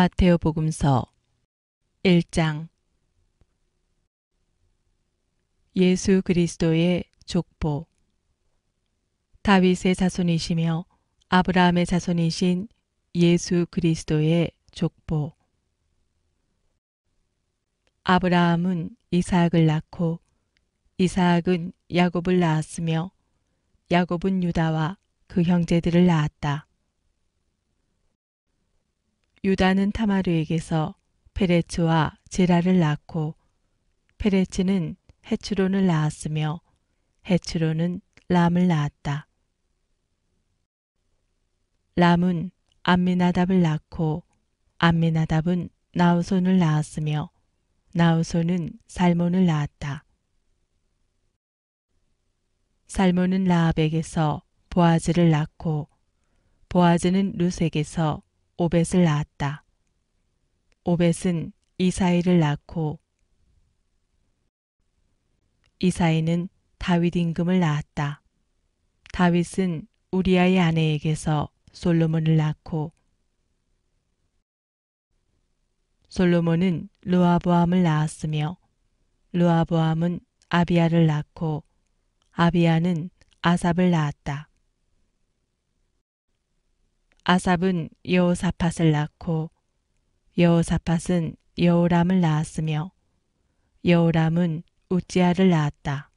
마테오복음서 1장 예수 그리스도의 족보 다윗의 자손이시며 아브라함의 자손이신 예수 그리스도의 족보 아브라함은 이삭을 낳고 이삭은 야곱을 낳았으며 야곱은 유다와 그 형제들을 낳았다. 유다는 타마르에게서 페레츠와 제라를 낳고 페레츠는 헤츠론을 낳았으며 헤츠론은 람을 낳았다. 람은 암미나답을 낳고 암미나답은 나우손을 낳았으며 나우손은 살몬을 낳았다. 살몬은 라합에게서 보아즈를 낳고 보아즈는 루색에서 오벳을 낳았다. 오벳은 이사이를 낳고 이사이는 다윗 임금을 낳았다. 다윗은 우리아의 아내에게서 솔로몬을 낳고 솔로몬은 르아보암을 낳았으며 르아보암은 아비아를 낳고 아비아는 아삽을 낳았다. 아삽은 여호사팟을 낳고 여호사팟은 여호람을 낳았으며 여호람은 우찌아를 낳았다.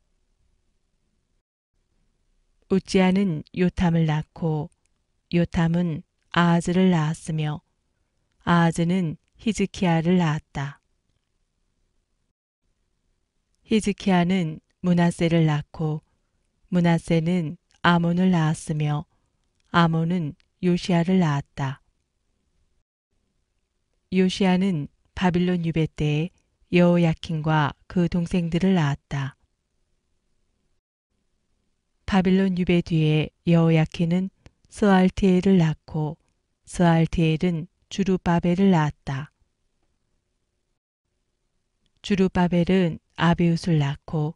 우찌아는 요탐을 낳고 요탐은 아하즈를 낳았으며 아하즈는 히즈키야를 낳았다. 히즈키야는 문하세를 낳고 문하세는 아몬을 낳았으며 아몬은 요시아를 낳았다. 요시아는 바빌론 유배 때에 여호야킨과 그 동생들을 낳았다. 바빌론 유배 뒤에 여호야킨은 스알티엘을 낳고 스알티엘은 주루바벨을 낳았다. 주루바벨은 아비웃을 낳고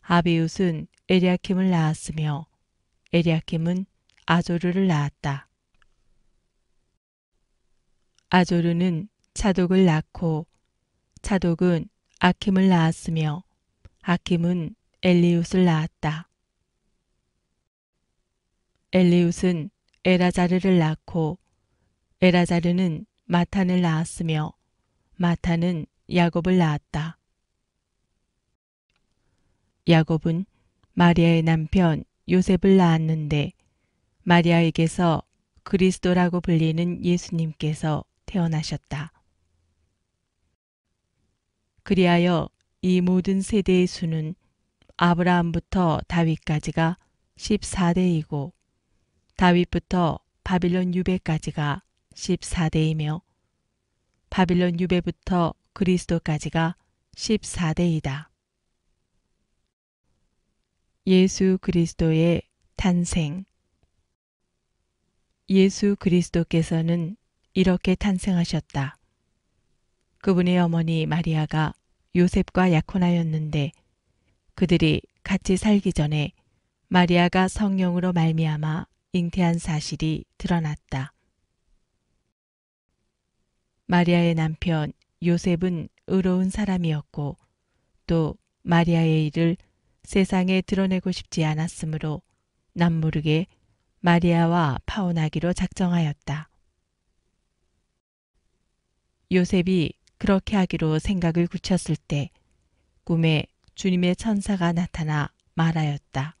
아비웃은 에리아킴을 낳았으며 에리아킴은 아조르를 낳았다. 아조르는 차독을 낳고 차독은 아킴을 낳았으며 아킴은 엘리웃을 낳았다. 엘리웃은 에라자르를 낳고 에라자르는 마탄을 낳았으며 마탄은 야곱을 낳았다. 야곱은 마리아의 남편 요셉을 낳았는데 마리아에게서 그리스도라고 불리는 예수님께서 태어나셨다. 그리하여 이 모든 세대의 수는 아브라함부터 다윗까지가 14대이고 다윗부터 바빌론 유배까지가 14대이며 바빌론 유배부터 그리스도까지가 14대이다. 예수 그리스도의 탄생 예수 그리스도께서는 이렇게 탄생하셨다. 그분의 어머니 마리아가 요셉과 약혼하였는데 그들이 같이 살기 전에 마리아가 성령으로 말미암아 잉태한 사실이 드러났다. 마리아의 남편 요셉은 의로운 사람이었고 또 마리아의 일을 세상에 드러내고 싶지 않았으므로 남모르게 마리아와 파혼하기로 작정하였다. 요셉이 그렇게 하기로 생각을 굳혔을 때 꿈에 주님의 천사가 나타나 말하였다.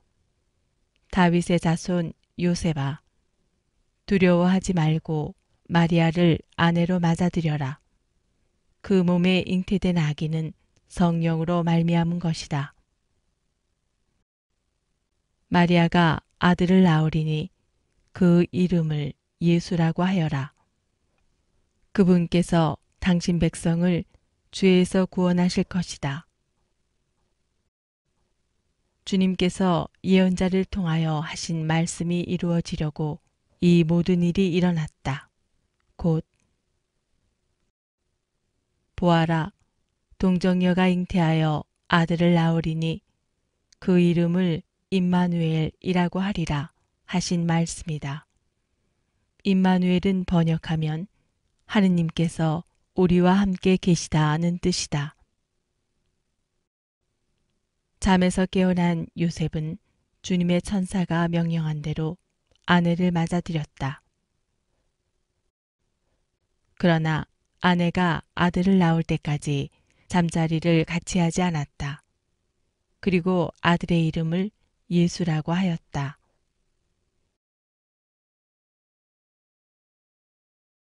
다윗의 자손 요셉아 두려워하지 말고 마리아를 아내로 맞아들여라. 그 몸에 잉태된 아기는 성령으로 말미암은 것이다. 마리아가 아들을 낳으리니 그 이름을 예수라고 하여라. 그분께서 당신 백성을 죄에서 구원하실 것이다. 주님께서 예언자를 통하여 하신 말씀이 이루어지려고 이 모든 일이 일어났다. 곧 보아라 동정녀가 잉태하여 아들을 낳으리니 그 이름을 임마누엘이라고 하리라 하신 말씀이다. 임마누엘은 번역하면 하느님께서 우리와 함께 계시다는 뜻이다. 잠에서 깨어난 요셉은 주님의 천사가 명령한 대로 아내를 맞아들였다. 그러나 아내가 아들을 낳을 때까지 잠자리를 같이 하지 않았다. 그리고 아들의 이름을 예수라고 하였다.